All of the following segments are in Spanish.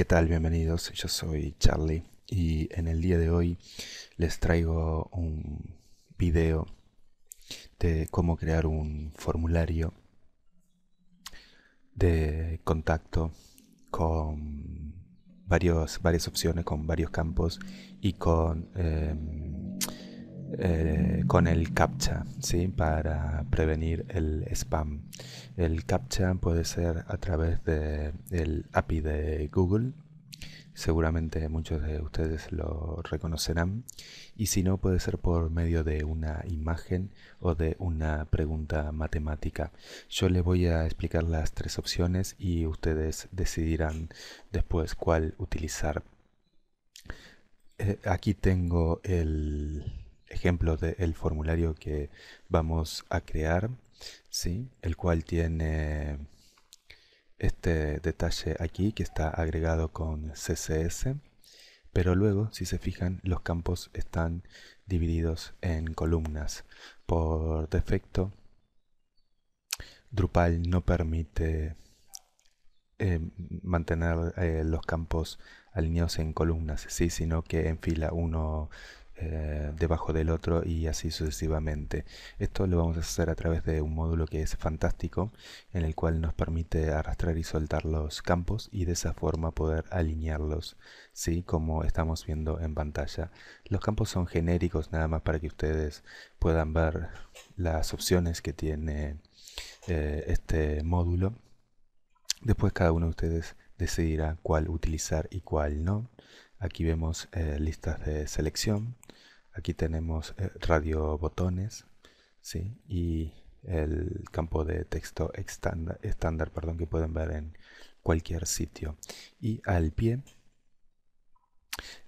¿Qué tal? Bienvenidos, yo soy Charlie y en el día de hoy les traigo un video de cómo crear un formulario de contacto con varios, varias opciones, con varios campos y con em, eh, con el CAPTCHA, ¿sí? para prevenir el spam. El CAPTCHA puede ser a través del API de Google, seguramente muchos de ustedes lo reconocerán, y si no puede ser por medio de una imagen o de una pregunta matemática. Yo les voy a explicar las tres opciones y ustedes decidirán después cuál utilizar. Eh, aquí tengo el, ejemplo del el formulario que vamos a crear, ¿sí? el cual tiene este detalle aquí que está agregado con CSS, pero luego, si se fijan, los campos están divididos en columnas. Por defecto, Drupal no permite eh, mantener eh, los campos alineados en columnas, ¿sí? sino que en fila 1, eh, debajo del otro y así sucesivamente. Esto lo vamos a hacer a través de un módulo que es fantástico, en el cual nos permite arrastrar y soltar los campos y de esa forma poder alinearlos, ¿sí? como estamos viendo en pantalla. Los campos son genéricos nada más para que ustedes puedan ver las opciones que tiene eh, este módulo. Después cada uno de ustedes decidirá cuál utilizar y cuál no. Aquí vemos eh, listas de selección. Aquí tenemos eh, radio botones ¿sí? y el campo de texto estándar, estándar perdón, que pueden ver en cualquier sitio. Y al pie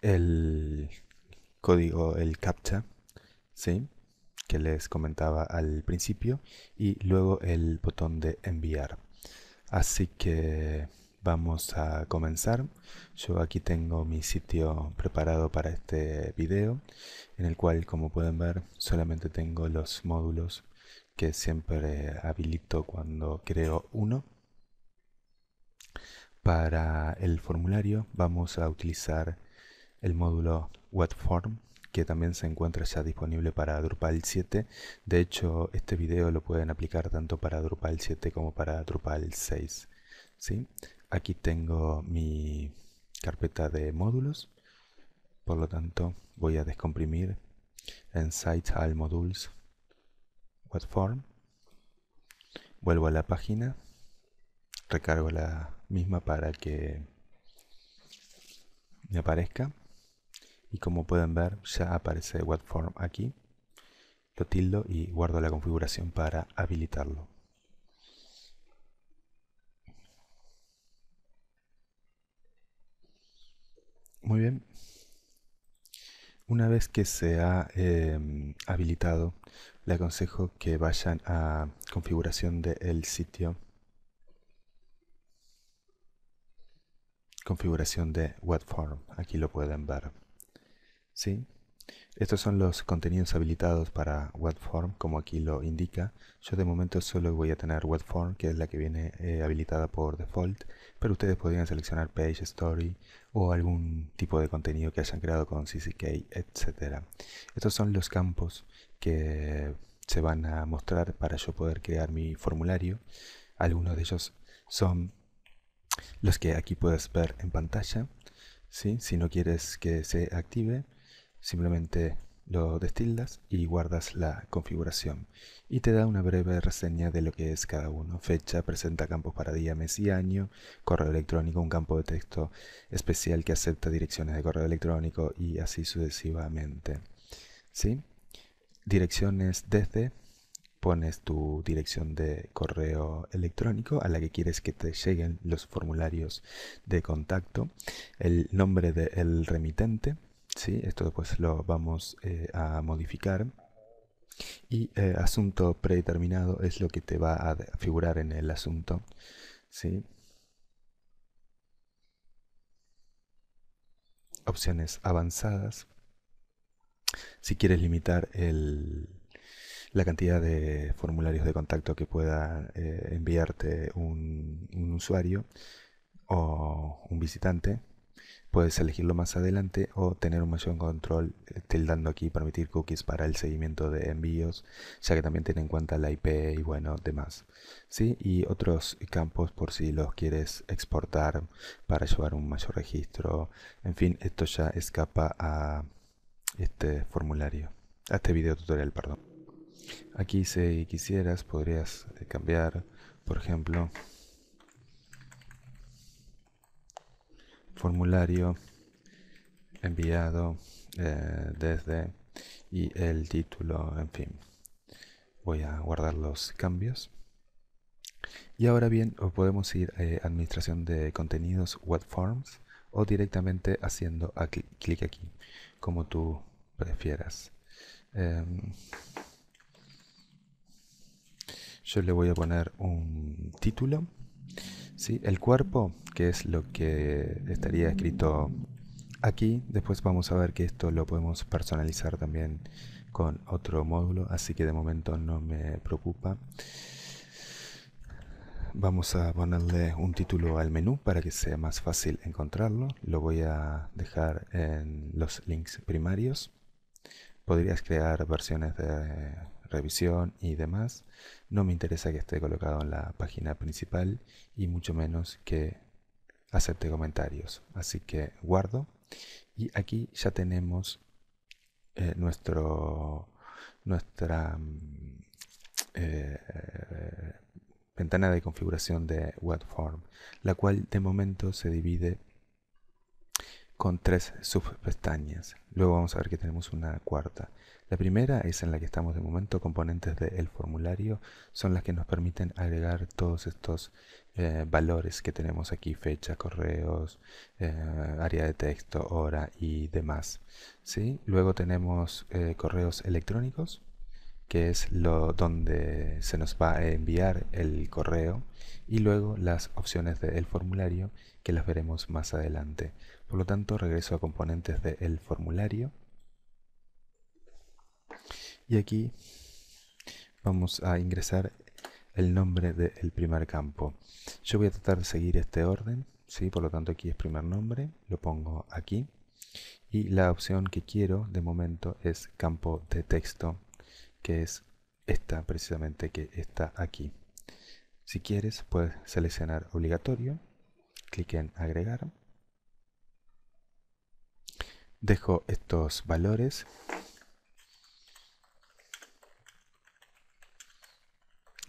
el código, el captcha, ¿sí? que les comentaba al principio y luego el botón de enviar. Así que vamos a comenzar. Yo aquí tengo mi sitio preparado para este video, en el cual como pueden ver solamente tengo los módulos que siempre habilito cuando creo uno. Para el formulario vamos a utilizar el módulo WhatForm que también se encuentra ya disponible para Drupal 7. De hecho, este video lo pueden aplicar tanto para Drupal 7 como para Drupal 6. ¿sí? Aquí tengo mi carpeta de módulos. Por lo tanto, voy a descomprimir en Sites, All Modules Webform. Vuelvo a la página. Recargo la misma para que me aparezca. Y como pueden ver, ya aparece Webform aquí. Lo tildo y guardo la configuración para habilitarlo. Muy bien. Una vez que se ha em, habilitado, le aconsejo que vayan a configuración del sitio, configuración de WebForm, aquí lo pueden ver. ¿Sí? Estos son los contenidos habilitados para WebForm, como aquí lo indica. Yo de momento solo voy a tener WebForm, que es la que viene eh, habilitada por default, pero ustedes podrían seleccionar Page, Story, o algún tipo de contenido que hayan creado con CCK, etc. Estos son los campos que se van a mostrar para yo poder crear mi formulario. Algunos de ellos son los que aquí puedes ver en pantalla. Si no quieres que se active, simplemente lo destildas y guardas la configuración y te da una breve reseña de lo que es cada uno. Fecha, presenta campos para día, mes y año, correo electrónico, un campo de texto especial que acepta direcciones de correo electrónico y así sucesivamente. ¿Sí? Direcciones desde, pones tu dirección de correo electrónico a la que quieres que te lleguen los formularios de contacto, el nombre del remitente, ¿sí? Esto después lo vamos eh, a modificar. Y eh, asunto predeterminado es lo que te va a figurar en el asunto. ¿sí? Opciones avanzadas. Si quieres limitar el, la cantidad de formularios de contacto que pueda eh, enviarte un usuario o un visitante, Puedes elegirlo más adelante o tener un mayor control eh, tildando aquí permitir cookies para el seguimiento de envíos, ya que también tiene en cuenta la IP y bueno, demás. ¿Sí? Y otros campos por si los quieres exportar para llevar un mayor registro. En fin, esto ya escapa a este formulario, a este video tutorial, perdón. Aquí si quisieras podrías eh, cambiar, por ejemplo, formulario enviado eh, desde y el título, en fin. Voy a guardar los cambios. Y ahora bien, podemos ir a eh, administración de contenidos web forms o directamente haciendo clic aquí, como tú prefieras. Em, yo le voy a poner un título el cuerpo, que es lo que estaría escrito aquí, después vamos a ver que esto lo podemos personalizar también con otro módulo, así que de momento no me preocupa. Vamos a ponerle un título al menú para que sea más fácil encontrarlo. Lo voy a dejar en los links primarios. Podrías crear versiones de revisión y demás, no me interesa que esté colocado en la página principal y mucho menos que acepte comentarios. Así que guardo y aquí ya tenemos eh, nuestro, nuestra mm, eh, ventana de configuración de WebForm, la cual de momento se divide con tres subpestañas. Luego vamos a ver que tenemos una cuarta. La primera es en la que estamos de momento, componentes del formulario, son las que nos permiten agregar todos estos eh, valores que tenemos aquí, fecha, correos, eh, área de texto, hora y demás. ¿sí? Luego tenemos eh, correos electrónicos, que es lo donde se nos va a enviar el correo y luego las opciones del el formulario que las veremos más adelante. Por lo tanto, regreso a componentes del formulario y aquí vamos a ingresar el nombre del primer campo. Yo voy a tratar de seguir este orden, ¿sí? por lo tanto aquí es primer nombre, lo pongo aquí. Y la opción que quiero de momento es campo de texto, que es esta precisamente que está aquí. Si quieres puedes seleccionar obligatorio, clic en agregar. Dejo estos valores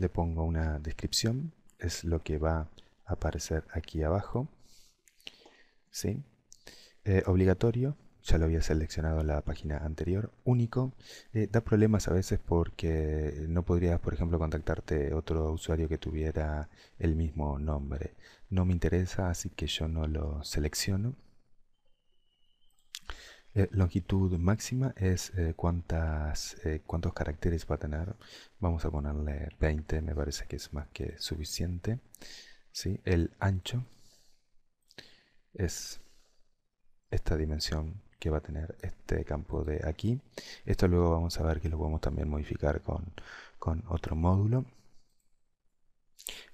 le pongo una descripción, es lo que va a aparecer aquí abajo. Eh, obligatorio, ya lo había seleccionado en la página anterior, único. Eh, da problemas a veces porque no podrías, por ejemplo, contactarte otro usuario que tuviera el mismo nombre. No me interesa, así que yo no lo selecciono. Eh, longitud máxima es eh, cuántas, eh, cuántos caracteres va a tener. Vamos a ponerle 20, me parece que es más que suficiente. ¿sí? El ancho es esta dimensión que va a tener este campo de aquí. Esto luego vamos a ver que lo podemos también modificar con, con otro módulo.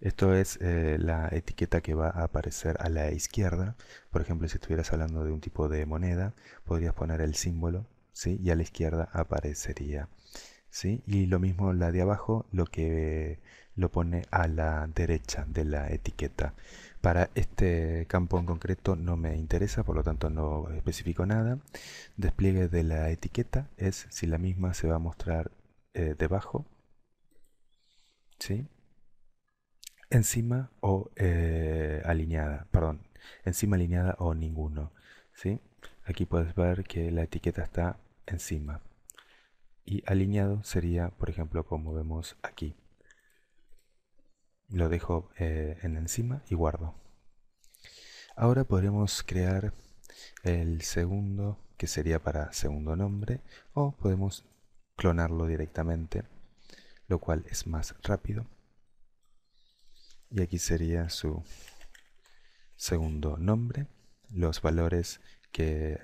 Esto es eh, la etiqueta que va a aparecer a la izquierda. Por ejemplo, si estuvieras hablando de un tipo de moneda, podrías poner el símbolo ¿sí? y a la izquierda aparecería. ¿sí? Y lo mismo la de abajo, lo que lo pone a la derecha de la etiqueta. Para este campo en concreto no me interesa, por lo tanto no especifico nada. Despliegue de la etiqueta es si la misma se va a mostrar eh, debajo. ¿Sí? encima o eh, alineada, perdón, encima alineada o ninguno. ¿sí? Aquí puedes ver que la etiqueta está encima. Y alineado sería, por ejemplo, como vemos aquí. Lo dejo eh, en encima y guardo. Ahora podremos crear el segundo, que sería para segundo nombre, o podemos clonarlo directamente, lo cual es más rápido y aquí sería su segundo nombre. Los valores que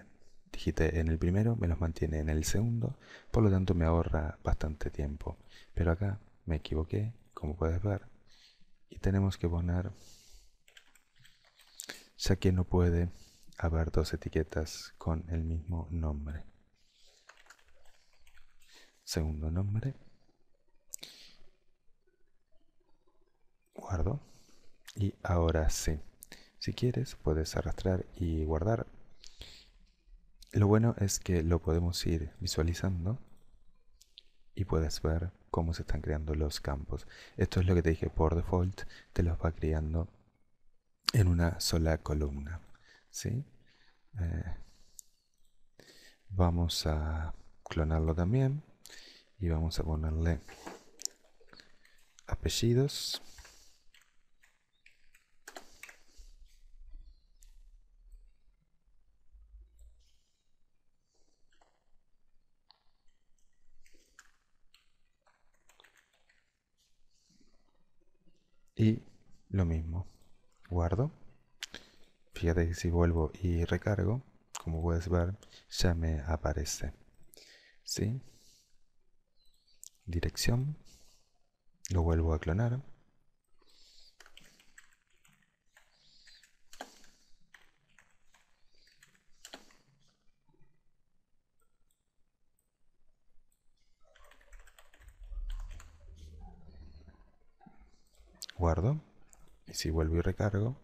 digité en el primero me los mantiene en el segundo, por lo tanto me ahorra bastante tiempo. Pero acá me equivoqué, como puedes ver, y tenemos que poner, ya que no puede haber dos etiquetas con el mismo nombre. Segundo nombre guardo y ahora sí si quieres puedes arrastrar y guardar lo bueno es que lo podemos ir visualizando y puedes ver cómo se están creando los campos esto es lo que te dije por default te los va creando en una sola columna eh, vamos a clonarlo también y vamos a ponerle apellidos y lo mismo guardo fíjate que si vuelvo y recargo como puedes ver ya me aparece ¿sí? dirección lo vuelvo a clonar guardo y si vuelvo y recargo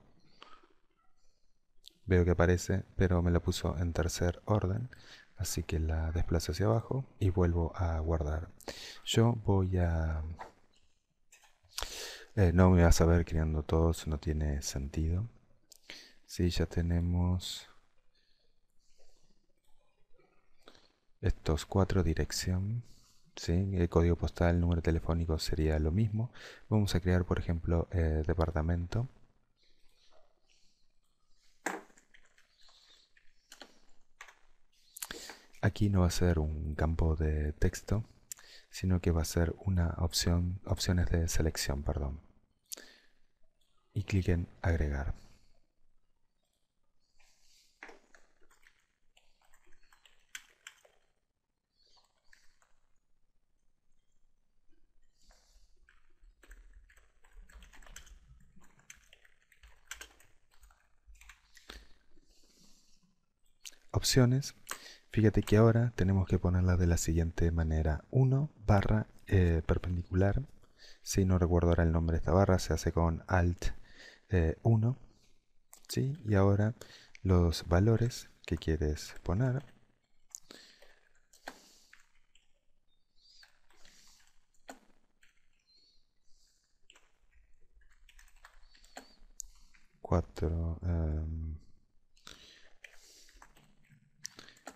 veo que aparece pero me la puso en tercer orden así que la desplazo hacia abajo y vuelvo a guardar yo voy a eh, no me vas a saber creando todos no tiene sentido si sí, ya tenemos estos cuatro dirección el código postal, el número telefónico sería lo mismo. Vamos a crear, por ejemplo, eh, departamento. Aquí no va a ser un campo de texto, sino que va a ser una opción, opciones de selección, perdón. Y clic en agregar. opciones. Fíjate que ahora tenemos que ponerla de la siguiente manera. 1 barra eh, perpendicular. Si no recuerdo ahora el nombre de esta barra, se hace con alt 1. Eh, ¿sí? Y ahora los valores que quieres poner. 4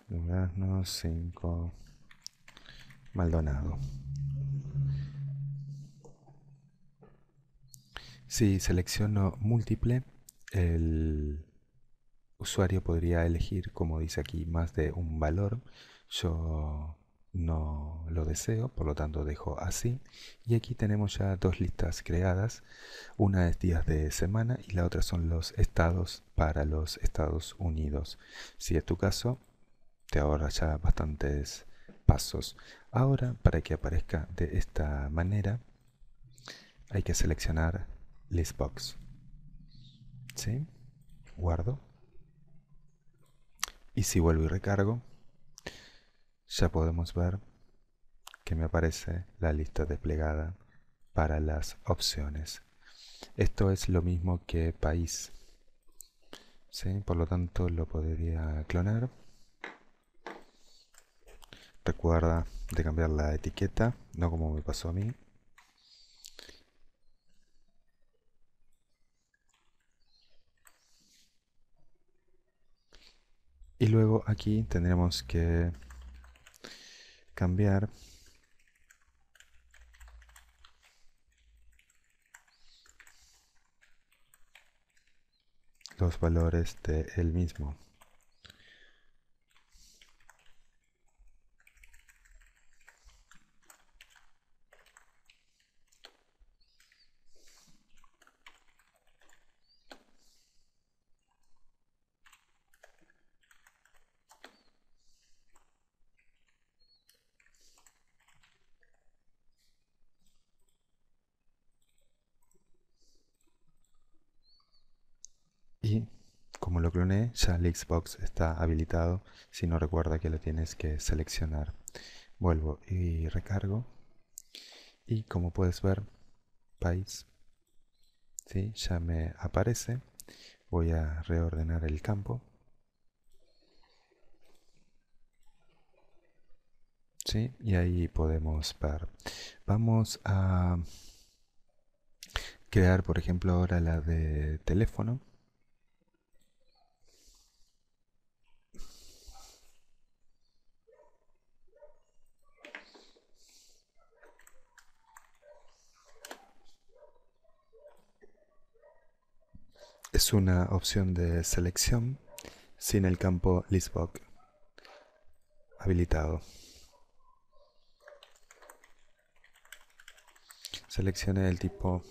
Durazno 5. Maldonado. Si selecciono múltiple, el usuario podría elegir, como dice aquí, más de un valor. Yo no lo deseo, por lo tanto dejo así. Y aquí tenemos ya dos listas creadas. Una es días de semana y la otra son los estados para los Estados Unidos. Si es tu caso, te ahorra ya bastantes pasos. Ahora, para que aparezca de esta manera, hay que seleccionar Listbox. ¿Sí? Guardo. Y si vuelvo y recargo, ya podemos ver que me aparece la lista desplegada para las opciones. Esto es lo mismo que país. ¿Sí? Por lo tanto, lo podría clonar. Recuerda de cambiar la etiqueta, no como me pasó a mí. Y luego aquí tendremos que cambiar los valores de el mismo. ya el Xbox está habilitado, si no recuerda que lo tienes que seleccionar. Vuelvo y recargo. Y como puedes ver, país, ¿sí? ya me aparece. Voy a reordenar el campo. Y ahí podemos ver. Vamos a crear, por ejemplo, ahora la de teléfono. es una opción de selección sin el campo Listbox habilitado. Seleccione el tipo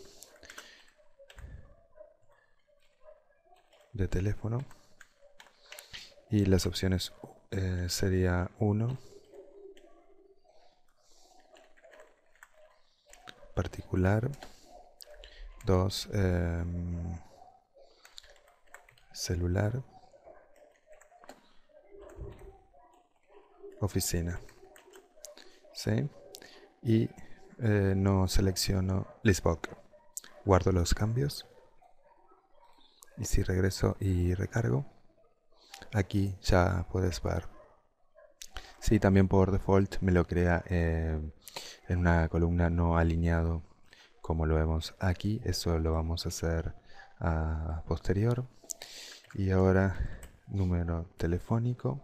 de teléfono y las opciones eh, sería 1 particular 2 celular, oficina. Y eh, no selecciono listbox Guardo los cambios. Y si regreso y recargo, aquí ya puedes ver. si también por default me lo crea eh, en una columna no alineado como lo vemos aquí. Eso lo vamos a hacer a posterior. Y ahora, número telefónico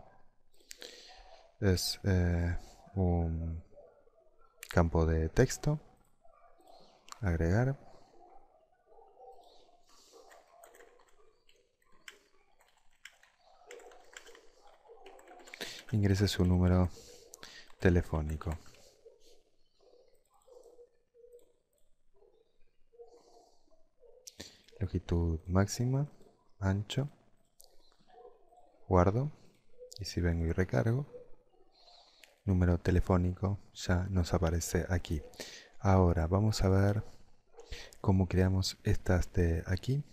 es eh, un campo de texto, agregar. Ingrese su número telefónico. Longitud máxima, ancho guardo y si vengo y recargo, número telefónico ya nos aparece aquí. Ahora vamos a ver cómo creamos estas de aquí.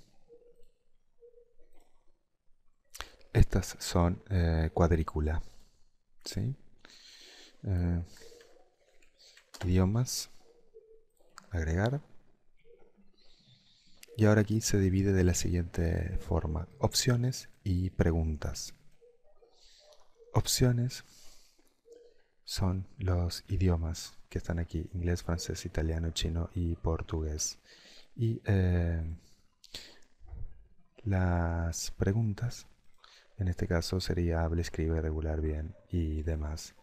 Estas son eh, cuadrícula. ¿sí? Eh, idiomas. Agregar. Y ahora aquí se divide de la siguiente forma, opciones y preguntas. Opciones son los idiomas que están aquí, inglés, francés, italiano, chino y portugués. Y eh, las preguntas, en este caso sería habla, escribe, regular, bien y demás.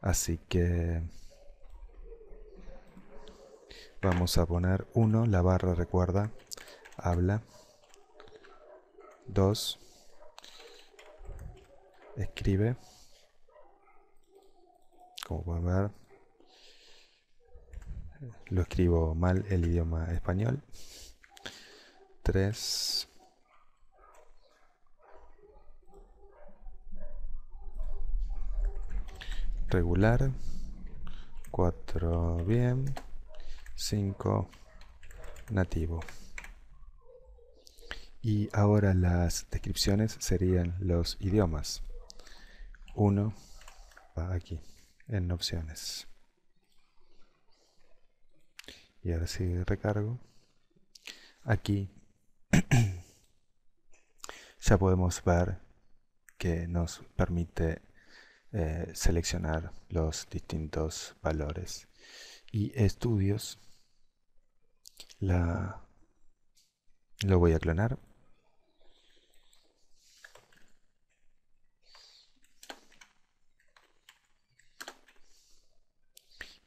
Así que vamos a poner uno la barra recuerda habla. 2. Escribe. Como pueden ver, lo escribo mal el idioma español. 3. regular 4 bien 5 nativo y ahora las descripciones serían los idiomas. Uno va aquí, en opciones. Y ahora sí recargo. Aquí ya podemos ver que nos permite eh, seleccionar los distintos valores. Y estudios la, lo voy a clonar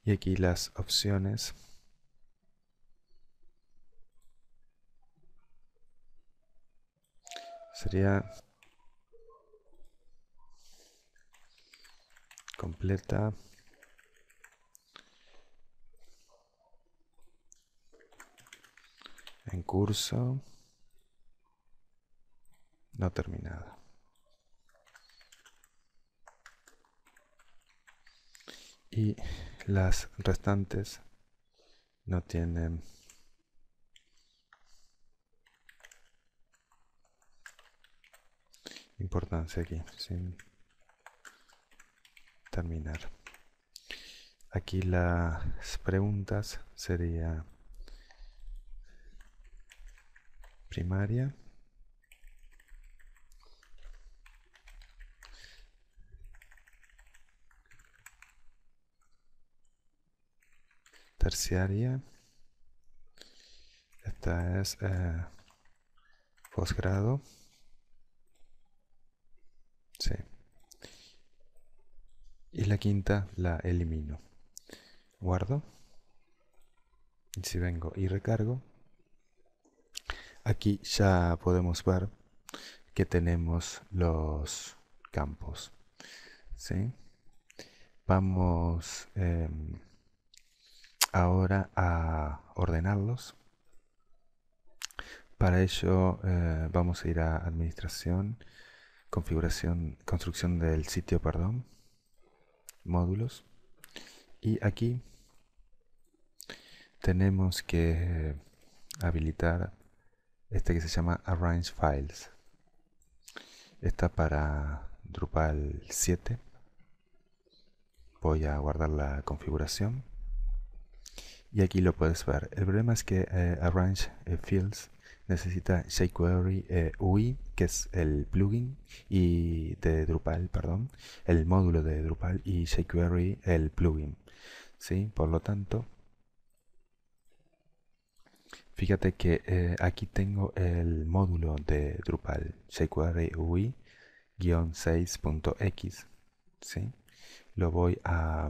y aquí las opciones. Sería completa en curso no terminada. Y las restantes no tienen importancia aquí, sin terminar. Aquí las preguntas sería primaria terciaria. Esta es eh, posgrado. Sí. Y la quinta la elimino. Guardo. Y si vengo y recargo, aquí ya podemos ver que tenemos los campos. ¿sí? Vamos... Eh, ahora a ordenarlos. Para ello eh, vamos a ir a administración, configuración, construcción del sitio, perdón, módulos. Y aquí tenemos que habilitar este que se llama Arrange Files. Está para Drupal 7. Voy a guardar la configuración. Y aquí lo puedes ver. El problema es que eh, Arrange eh, Fields necesita jQuery eh, UI, que es el plugin y de Drupal, perdón, el módulo de Drupal y jQuery el plugin. ¿Sí? Por lo tanto, fíjate que aquí tengo el módulo de Drupal jQuery UI-6.x. ¿sí? Lo voy a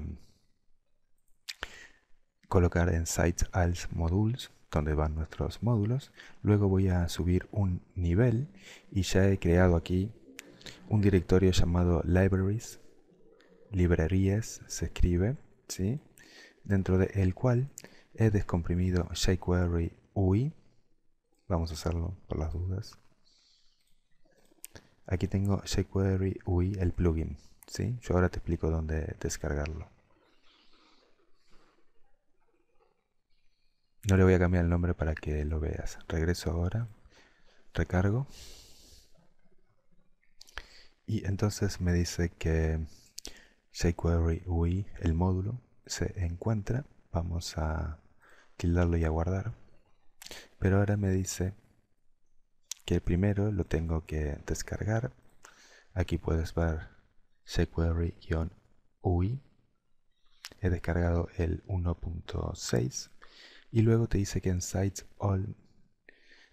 colocar en Sites als Modules, donde van nuestros módulos. Luego voy a subir un nivel y ya he creado aquí un directorio llamado Libraries, librerías se escribe, ¿sí? dentro del el cual he descomprimido jQuery UI. Vamos a hacerlo por las dudas. Aquí tengo jQuery UI, el plugin. ¿sí? Yo ahora te explico dónde descargarlo. No le voy a cambiar el nombre para que lo veas. Regreso ahora. Recargo. Y entonces me dice que jQuery UI, el módulo, se encuentra. Vamos a tildarlo y a guardar. Pero ahora me dice que primero lo tengo que descargar. Aquí puedes ver jQuery-UI. He descargado el 1.6 y luego te dice que en Sites All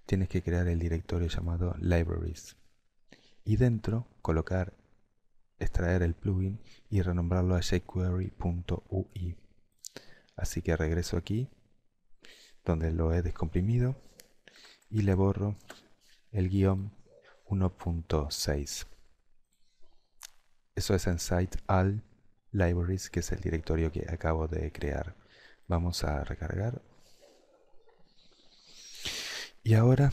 tienes que crear el directorio llamado Libraries. Y dentro colocar, extraer el plugin y renombrarlo a jQuery.ui. Así que regreso aquí, donde lo he descomprimido, y le borro el guión 1.6. Eso es en site all libraries, que es el directorio que acabo de crear. Vamos a recargar y ahora,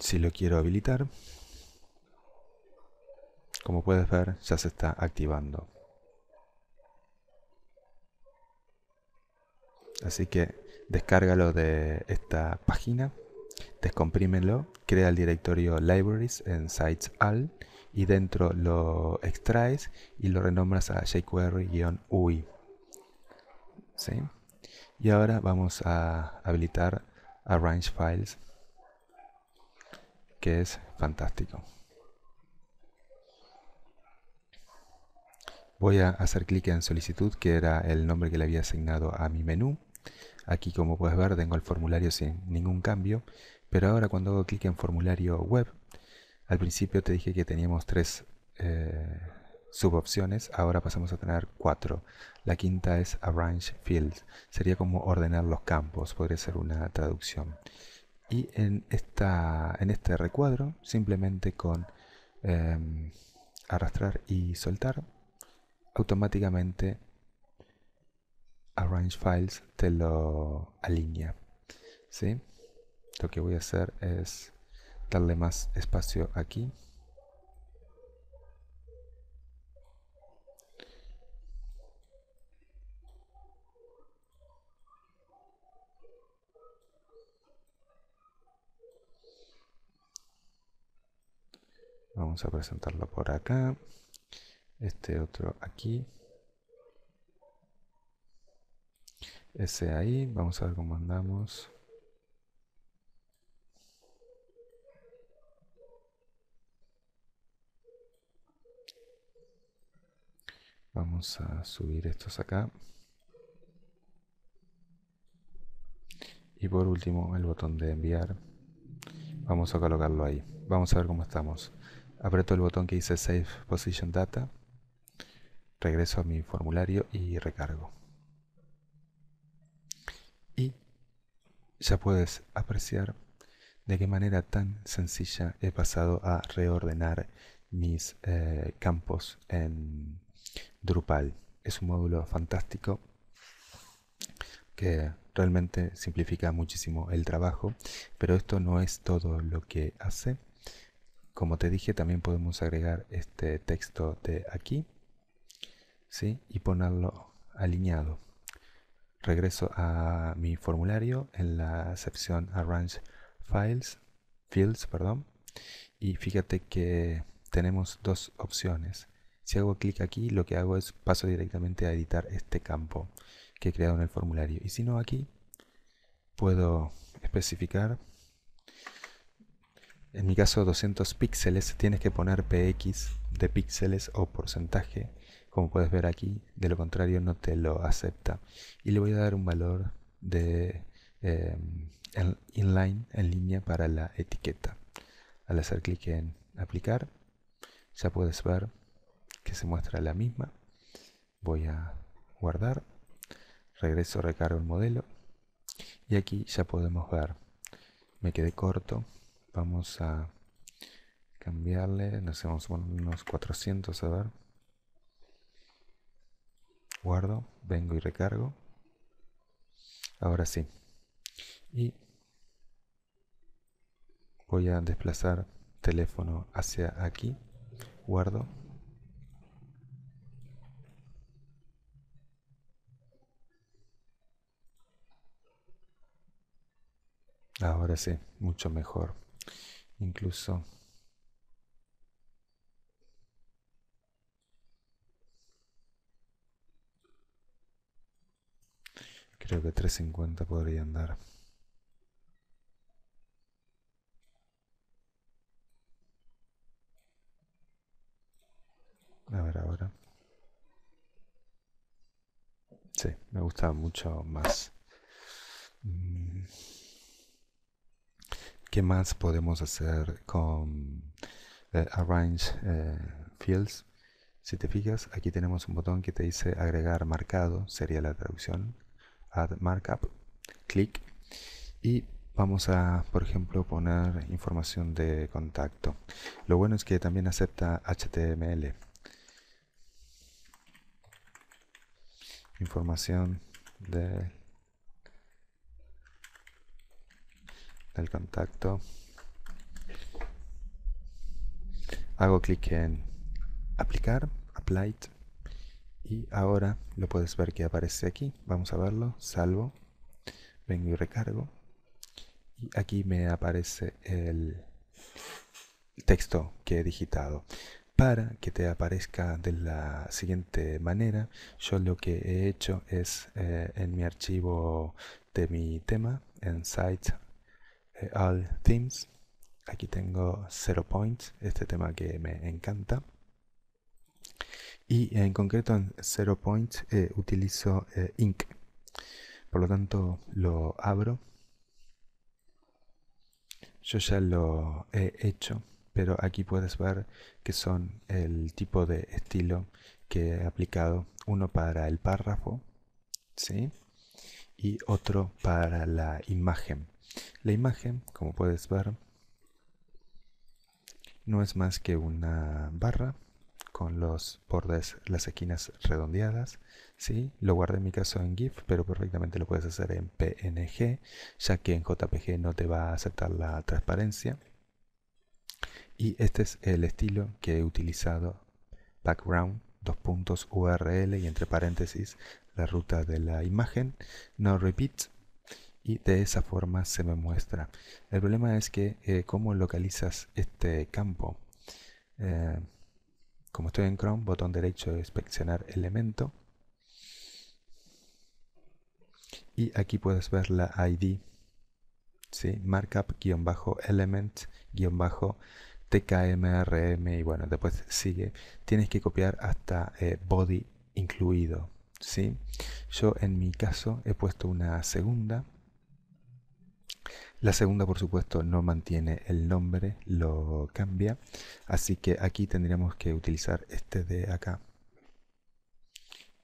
si lo quiero habilitar, como puedes ver, ya se está activando. Así que descárgalo de esta página, descomprímelo, crea el directorio libraries en sites-all y dentro lo extraes y lo renombras a jQuery-UI. ¿Sí? Y ahora vamos a habilitar Arrange Files que es fantástico. Voy a hacer clic en solicitud, que era el nombre que le había asignado a mi menú. Aquí como puedes ver tengo el formulario sin ningún cambio, pero ahora cuando hago clic en formulario web, al principio te dije que teníamos tres eh, subopciones, ahora pasamos a tener cuatro. La quinta es Arrange Fields, sería como ordenar los campos, podría ser una traducción. Y en, esta, en este recuadro, simplemente con em, arrastrar y soltar, automáticamente Arrange Files te lo alinea. ¿sí? Lo que voy a hacer es darle más espacio aquí. Vamos a presentarlo por acá. Este otro aquí. Ese ahí. Vamos a ver cómo andamos. Vamos a subir estos acá. Y por último el botón de enviar. Vamos a colocarlo ahí. Vamos a ver cómo estamos aprieto el botón que dice Save Position Data, regreso a mi formulario y recargo. Y ya puedes apreciar de qué manera tan sencilla he pasado a reordenar mis eh, campos en Drupal. Es un módulo fantástico que realmente simplifica muchísimo el trabajo, pero esto no es todo lo que hace. Como te dije, también podemos agregar este texto de aquí ¿sí? y ponerlo alineado. Regreso a mi formulario en la sección Arrange Files, Fields, perdón, y fíjate que tenemos dos opciones. Si hago clic aquí, lo que hago es paso directamente a editar este campo que he creado en el formulario. Y si no, aquí puedo especificar en mi caso 200 píxeles, tienes que poner px de píxeles o porcentaje, como puedes ver aquí, de lo contrario no te lo acepta. Y le voy a dar un valor de eh, inline, en línea, para la etiqueta. Al hacer clic en aplicar, ya puedes ver que se muestra la misma. Voy a guardar, regreso, recargo el modelo y aquí ya podemos ver, me quedé corto vamos a cambiarle, nos hacemos unos 400, a ver. Guardo, vengo y recargo. Ahora sí. Y voy a desplazar teléfono hacia aquí. Guardo. Ahora sí, mucho mejor incluso. Creo que 350 podría andar. A ver ahora. Sí, me gusta mucho más ¿Qué más podemos hacer con eh, Arrange eh, Fields? Si te fijas, aquí tenemos un botón que te dice agregar marcado, sería la traducción, add markup, clic y vamos a, por ejemplo, poner información de contacto. Lo bueno es que también acepta HTML. Información de el contacto. Hago clic en aplicar, applied y ahora lo puedes ver que aparece aquí. Vamos a verlo, salvo, vengo y recargo y aquí me aparece el texto que he digitado. Para que te aparezca de la siguiente manera, yo lo que he hecho es eh, en mi archivo de mi tema, en site eh, all Themes. Aquí tengo Zero Points, este tema que me encanta. Y en concreto en Zero Points eh, utilizo eh, Ink. Por lo tanto lo abro. Yo ya lo he hecho, pero aquí puedes ver que son el tipo de estilo que he aplicado. Uno para el párrafo, ¿sí? Y otro para la imagen. La imagen, como puedes ver, no es más que una barra con los bordes, las esquinas redondeadas. ¿sí? Lo guardé en mi caso en GIF, pero perfectamente lo puedes hacer en PNG, ya que en JPG no te va a aceptar la transparencia. Y este es el estilo que he utilizado, background, dos puntos URL y entre paréntesis la ruta de la imagen, no repeat, y de esa forma se me muestra. El problema es que eh, cómo localizas este campo. Eh, como estoy en Chrome, botón derecho inspeccionar elemento. Y aquí puedes ver la ID. ¿sí? Markup-element-tkmrm y bueno, después sigue. Tienes que copiar hasta eh, body incluido. ¿sí? Yo en mi caso he puesto una segunda la segunda, por supuesto, no mantiene el nombre, lo cambia. Así que aquí tendríamos que utilizar este de acá.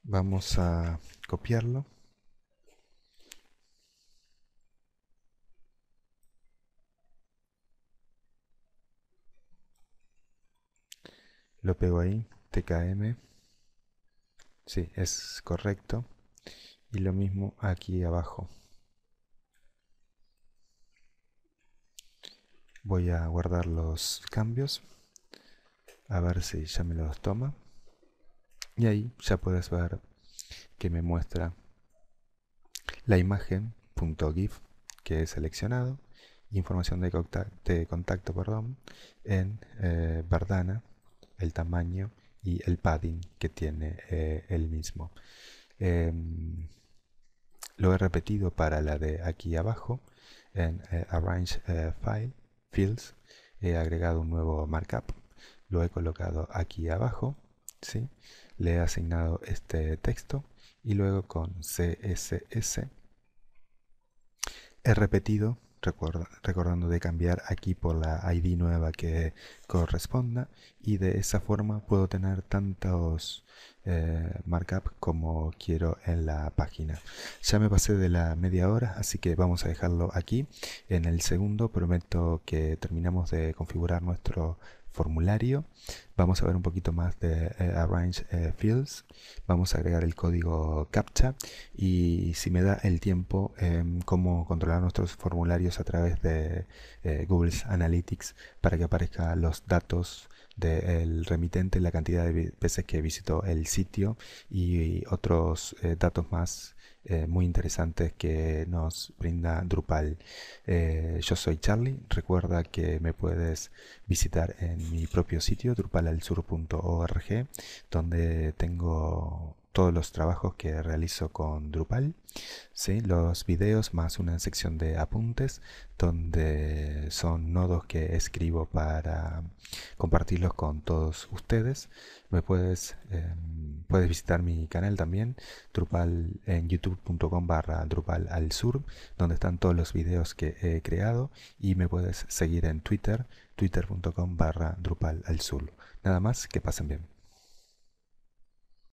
Vamos a copiarlo. Lo pego ahí, TKM. Sí, es correcto. Y lo mismo aquí abajo. voy a guardar los cambios a ver si ya me los toma y ahí ya puedes ver que me muestra la imagen .gif que he seleccionado información de contacto, perdón, en bardana eh, el tamaño y el padding que tiene eh, el mismo em, lo he repetido para la de aquí abajo en eh, Arrange File fields, he agregado un nuevo markup, lo he colocado aquí abajo, le he asignado este texto y luego con CSS he repetido recordando de cambiar aquí por la ID nueva que corresponda y de esa forma puedo tener tantos eh, markup como quiero en la página. Ya me pasé de la media hora, así que vamos a dejarlo aquí. En el segundo prometo que terminamos de configurar nuestro formulario. Vamos a ver un poquito más de eh, Arrange eh, Fields. Vamos a agregar el código CAPTCHA y si me da el tiempo, em, cómo controlar nuestros formularios a través de eh, Google Analytics para que aparezcan los datos del remitente, la cantidad de veces que visitó el sitio y otros datos más eh, muy interesantes que nos brinda Drupal. Eh, yo soy Charlie, recuerda que me puedes visitar en mi propio sitio DrupalAlsur.org, donde tengo todos los trabajos que realizo con Drupal, ¿sí? los videos más una sección de apuntes donde son nodos que escribo para compartirlos con todos ustedes. Me puedes, em, puedes visitar mi canal también, Drupal en youtube.com barra Drupal al sur, donde están todos los videos que he creado y me puedes seguir en Twitter, twitter.com barra Drupal al sur. Nada más, que pasen bien.